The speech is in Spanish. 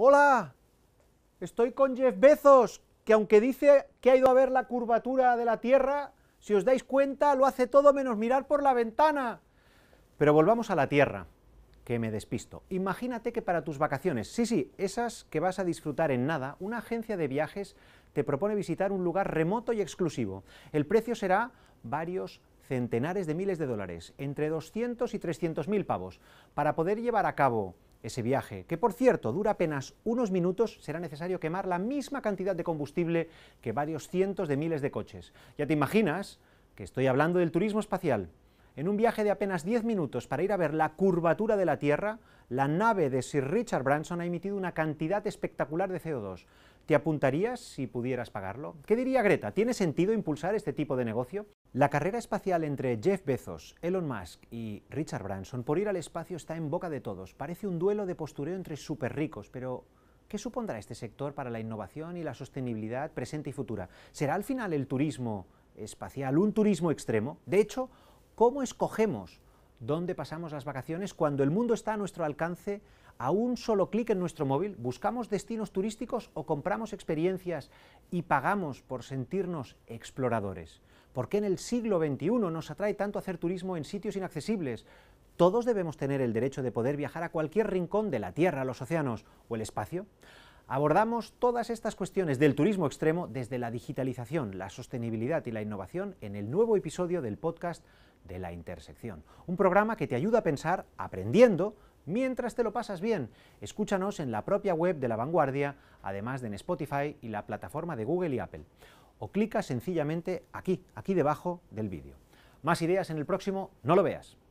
hola, estoy con Jeff Bezos, que aunque dice que ha ido a ver la curvatura de la Tierra, si os dais cuenta, lo hace todo menos mirar por la ventana. Pero volvamos a la Tierra, que me despisto. Imagínate que para tus vacaciones, sí, sí, esas que vas a disfrutar en nada, una agencia de viajes te propone visitar un lugar remoto y exclusivo. El precio será varios centenares de miles de dólares, entre 200 y 300 mil pavos, para poder llevar a cabo ese viaje, que por cierto dura apenas unos minutos, será necesario quemar la misma cantidad de combustible que varios cientos de miles de coches. Ya te imaginas que estoy hablando del turismo espacial. En un viaje de apenas 10 minutos para ir a ver la curvatura de la Tierra, la nave de Sir Richard Branson ha emitido una cantidad espectacular de CO2. ¿Te apuntarías si pudieras pagarlo? ¿Qué diría Greta? ¿Tiene sentido impulsar este tipo de negocio? La carrera espacial entre Jeff Bezos, Elon Musk y Richard Branson por ir al espacio está en boca de todos. Parece un duelo de postureo entre ricos. pero ¿qué supondrá este sector para la innovación y la sostenibilidad presente y futura? ¿Será al final el turismo espacial un turismo extremo? De hecho, ¿cómo escogemos dónde pasamos las vacaciones cuando el mundo está a nuestro alcance a un solo clic en nuestro móvil, buscamos destinos turísticos o compramos experiencias y pagamos por sentirnos exploradores. ¿Por qué en el siglo XXI nos atrae tanto hacer turismo en sitios inaccesibles? Todos debemos tener el derecho de poder viajar a cualquier rincón de la Tierra, los océanos o el espacio. Abordamos todas estas cuestiones del turismo extremo desde la digitalización, la sostenibilidad y la innovación en el nuevo episodio del podcast de la intersección. Un programa que te ayuda a pensar aprendiendo mientras te lo pasas bien. Escúchanos en la propia web de La Vanguardia, además de en Spotify y la plataforma de Google y Apple. O clica sencillamente aquí, aquí debajo del vídeo. Más ideas en el próximo, no lo veas.